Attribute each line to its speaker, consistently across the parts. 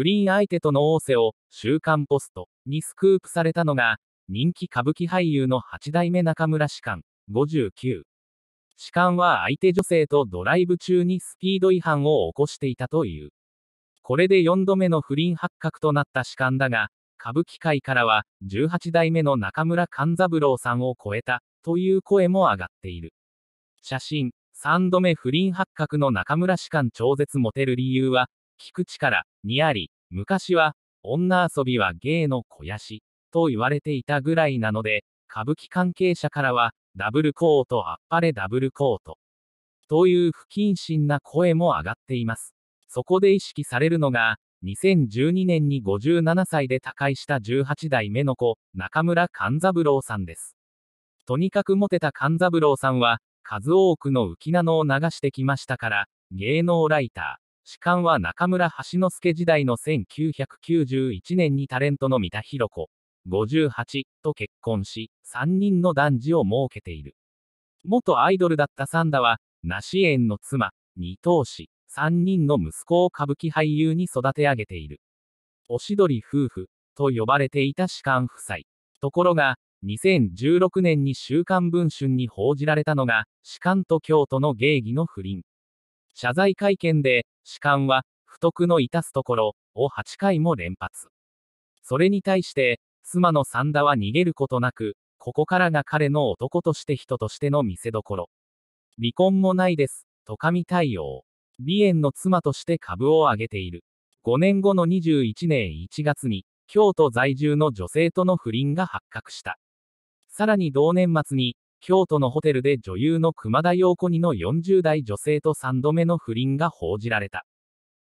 Speaker 1: 不倫相手との仰せを、週刊ポストにスクープされたのが、人気歌舞伎俳優の8代目中村士官、59。士官は相手女性とドライブ中にスピード違反を起こしていたという。これで4度目の不倫発覚となった士官だが、歌舞伎界からは、18代目の中村勘三郎さんを超えた、という声も上がっている。写真、3度目不倫発覚の中村士官超絶モテる理由は、聞く力、にあり、昔は、女遊びは芸の肥やし、と言われていたぐらいなので、歌舞伎関係者からは、ダブルコートあっぱれダブルコート。という不謹慎な声も上がっています。そこで意識されるのが、2012年に57歳で他界した18代目の子、中村勘三郎さんです。とにかくモテた勘三郎さんは、数多くの浮き名のを流してきましたから、芸能ライター、士官は中村橋之助時代の1991年にタレントの三田寛子、58と結婚し、3人の男児を設けている。元アイドルだったサンダは、梨園の妻、二頭氏、3人の息子を歌舞伎俳優に育て上げている。おしどり夫婦と呼ばれていた士官夫妻。ところが、2016年に週刊文春に報じられたのが、士官と京都の芸妓の不倫。謝罪会見で、士官は、不徳の致すところ、を8回も連発。それに対して、妻の三田は逃げることなく、ここからが彼の男として人としての見せどころ。離婚もないです、と神対応。鼻炎の妻として株を上げている。5年後の21年1月に、京都在住の女性との不倫が発覚した。さらに同年末に、京都のホテルで女優の熊田陽子にの40代女性と3度目の不倫が報じられた。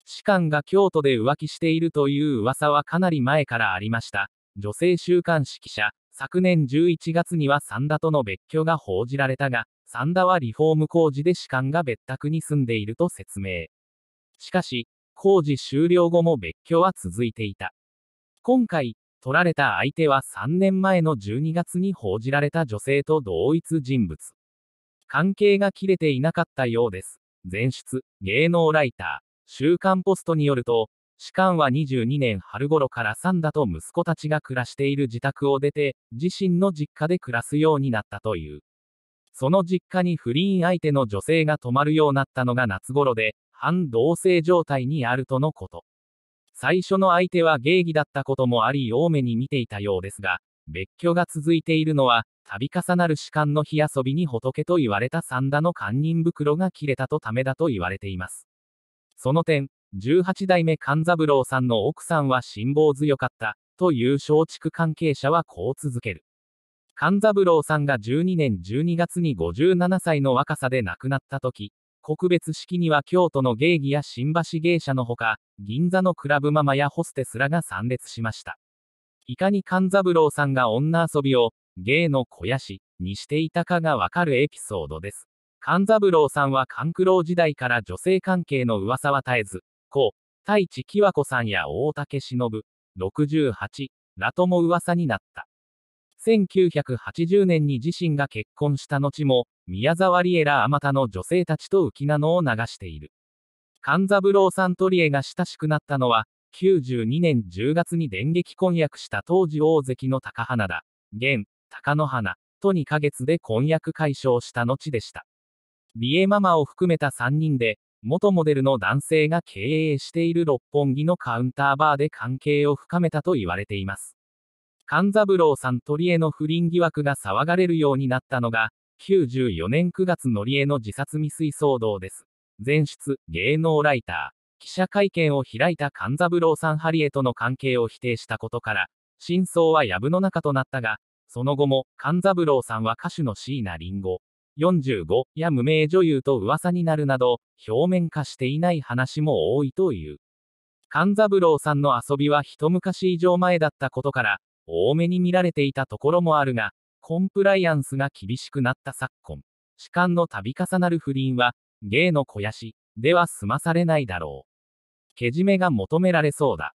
Speaker 1: 士官が京都で浮気しているという噂はかなり前からありました。女性週刊誌記者、昨年11月には三田との別居が報じられたが、三田はリフォーム工事で士官が別宅に住んでいると説明。しかし、工事終了後も別居は続いていた。今回、取られた相手は3年前の12月に報じられた女性と同一人物。関係が切れていなかったようです。前出、芸能ライター、週刊ポストによると、士官は22年春頃からサンダと息子たちが暮らしている自宅を出て、自身の実家で暮らすようになったという。その実家に不倫相手の女性が泊まるようになったのが夏頃で、反同棲状態にあるとのこと。最初の相手は芸妓だったこともあり多めに見ていたようですが、別居が続いているのは、度重なる士官の火遊びに仏と言われた三田の堪忍袋が切れたとためだと言われています。その点、18代目勘三郎さんの奥さんは辛抱強かった、という松竹関係者はこう続ける。勘三郎さんが12年12月に57歳の若さで亡くなった時、告別式には京都の芸妓や新橋芸者のほか、銀座のクラブママやホステスらが参列しました。いかに勘三郎さんが女遊びを、芸の肥やし、にしていたかがわかるエピソードです。勘三郎さんは勘九郎時代から女性関係の噂は絶えず、故、太一喜和子さんや大竹忍、68、らとも噂になった。1980年に自身が結婚した後も、宮沢りえらあまたの女性たちと浮き名のを流している。勘三郎さんとりえが親しくなったのは、92年10月に電撃婚約した当時大関の高花田、現、高野花、と2ヶ月で婚約解消した後でした。リエママを含めた3人で、元モデルの男性が経営している六本木のカウンターバーで関係を深めたと言われています。勘三郎さんとりえの不倫疑惑が騒がれるようになったのが、1994年9月のりえの自殺未遂騒動です。前出、芸能ライター。記者会見を開いた勘三郎さんハリエとの関係を否定したことから、真相は藪の中となったが、その後も、勘三郎さんは歌手の椎名林檎、45や無名女優と噂になるなど、表面化していない話も多いという。勘三郎さんの遊びは一昔以上前だったことから、多めに見られていたところもあるが、コンプライアンスが厳しくなった昨今、痴漢の度重なる不倫は、芸の肥やし、では済まされないだろう。けじめが求められそうだ。